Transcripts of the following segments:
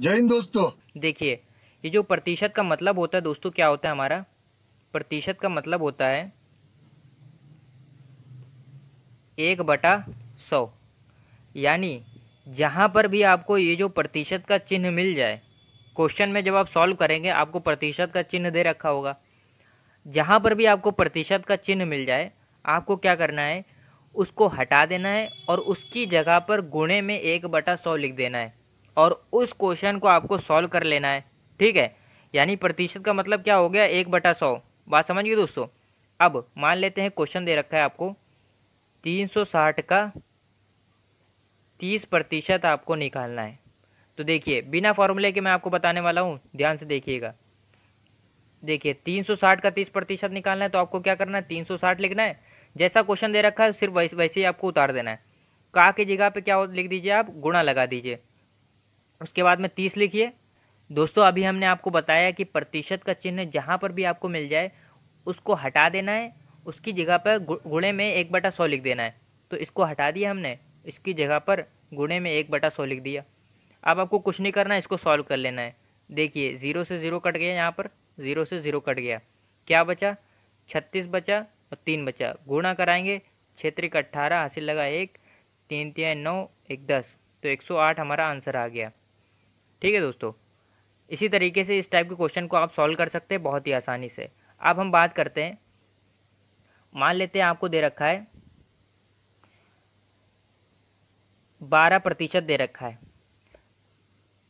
जय हिंद दोस्तों देखिए ये जो प्रतिशत का मतलब होता है दोस्तों क्या होता है हमारा प्रतिशत का मतलब होता है एक बटा सौ यानी जहाँ पर भी आपको ये जो प्रतिशत का चिन्ह मिल जाए क्वेश्चन में जब आप सॉल्व करेंगे आपको प्रतिशत का चिन्ह दे रखा होगा जहाँ पर भी आपको प्रतिशत का चिन्ह मिल जाए आपको क्या करना है उसको हटा देना है और उसकी जगह पर गुणे में एक बटा सौ लिख देना है और उस क्वेश्चन को आपको सॉल्व कर लेना है ठीक है यानी प्रतिशत का मतलब क्या हो गया एक बटा सौ बात समझ दोस्तों अब मान लेते हैं क्वेश्चन दे रखा है आपको तीन सौ साठ का तीस प्रतिशत आपको निकालना है तो देखिए बिना फॉर्मूले के मैं आपको बताने वाला हूँ ध्यान से देखिएगा देखिए तीन सौ साठ का तीस प्रतिशत निकालना है तो आपको क्या करना है तीन सौ साठ लिखना है जैसा क्वेश्चन दे रखा है सिर्फ वैसे वैसे ही आपको उतार देना है का की जगह पे क्या लिख दीजिए आप गुणा लगा दीजिए उसके बाद में तीस लिखिए दोस्तों अभी हमने आपको बताया कि प्रतिशत का चिन्ह जहाँ पर भी आपको मिल जाए उसको हटा देना है उसकी जगह पर गुणे में एक बटा सौ लिख देना है तो इसको हटा दिया हमने इसकी जगह पर गुणे में एक बटा सौ लिख दिया अब आपको कुछ नहीं करना है इसको सॉल्व कर लेना है देखिए ज़ीरो से ज़ीरो कट गया यहाँ पर ज़ीरो से ज़ीरो कट गया क्या बचा छत्तीस बचा और तीन बचा गुणा कराएंगे क्षेत्रिक अट्ठारह हासिल लगा एक तीन तीन नौ एक दस तो एक सौ आठ हमारा आंसर आ गया ठीक है दोस्तों इसी तरीके से इस टाइप के क्वेश्चन को आप सॉल्व कर सकते हैं बहुत ही आसानी से अब हम बात करते हैं मान लेते हैं आपको दे रखा है बारह प्रतिशत दे रखा है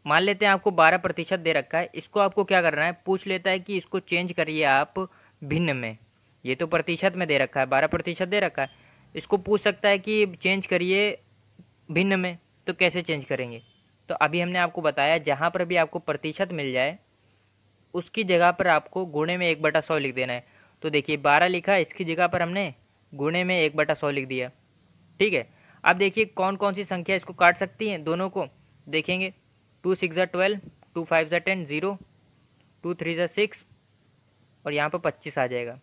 मान लेते हैं आपको बारह प्रतिशत दे रखा है इसको आपको क्या करना है पूछ लेता है कि इसको चेंज करिए आप भिन्न में ये तो प्रतिशत में दे रखा है बारह प्रतिशत दे रखा है इसको पूछ सकता है कि चेंज करिए भिन्न में तो कैसे चेंज करेंगे तो अभी हमने आपको बताया जहाँ पर भी आपको प्रतिशत मिल जाए उसकी जगह पर आपको गुणे में एक बटा सौ लिख देना है तो देखिए बारह लिखा इसकी जगह पर हमने गुणे में एक बटा सौ लिख दिया ठीक है अब देखिए कौन कौन सी संख्या इसको काट सकती हैं दोनों को देखेंगे टू सिक्स ज़ा ट्वेल्व टू फाइव ज़ा टेन ज़ीरो टू थ्री ज़ा सिक्स और यहाँ पर पच्चीस आ जाएगा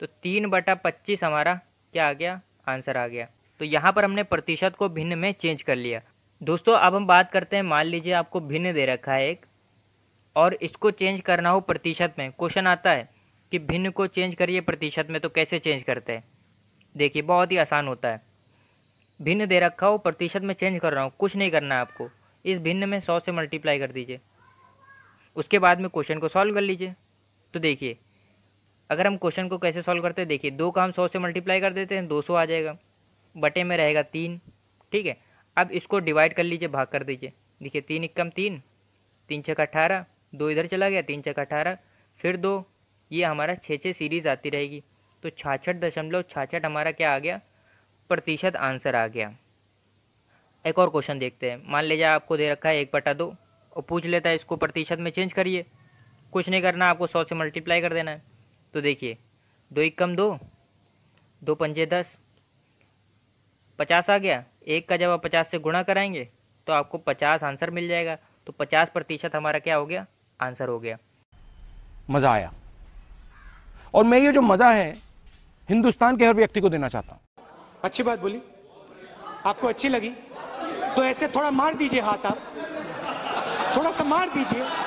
तो तीन बटा पच्चीस हमारा क्या आ गया आंसर आ गया तो यहाँ पर हमने प्रतिशत को भिन्न में चेंज कर लिया दोस्तों अब हम बात करते हैं मान लीजिए आपको भिन्न दे रखा है एक और इसको चेंज करना हो प्रतिशत में क्वेश्चन आता है कि भिन्न को चेंज करिए प्रतिशत में तो कैसे चेंज करते हैं देखिए बहुत ही आसान होता है भिन्न दे रखा हो प्रतिशत में चेंज कर रहा हूँ कुछ नहीं करना है आपको इस भिन्न में सौ से मल्टीप्लाई कर दीजिए उसके बाद में क्वेश्चन को सॉल्व कर लीजिए तो देखिए अगर हम क्वेश्चन को कैसे सॉल्व करते हैं देखिए दो का हम सौ से मल्टीप्लाई कर देते हैं दो सौ आ जाएगा बटे में रहेगा तीन ठीक है अब इसको डिवाइड कर लीजिए भाग कर दीजिए देखिए तीन इक्कम तीन तीन छः का अठारह दो इधर चला गया तीन छः का अठारह फिर दो ये हमारा छः छः सीरीज़ आती रहेगी तो छाछठ दशमलव छाछठ हमारा क्या आ गया प्रतिशत आंसर आ गया एक और क्वेश्चन देखते हैं मान लीजिए आपको दे रखा है एक बटा दो और पूछ लेता है इसको प्रतिशत में चेंज करिए कुछ नहीं करना आपको सौ से मल्टीप्लाई कर देना है तो देखिए दो इक्कम दो दो पंजे दस पचास आ गया एक का जब आप पचास से गुणा कराएंगे तो आपको पचास आंसर मिल जाएगा तो पचास प्रतिशत हमारा क्या हो गया आंसर हो गया मज़ा आया और मैं ये जो मज़ा है हिंदुस्तान के हर व्यक्ति को देना चाहता हूं अच्छी बात बोली आपको अच्छी लगी तो ऐसे थोड़ा मार दीजिए हाथ आप थोड़ा सा मार दीजिए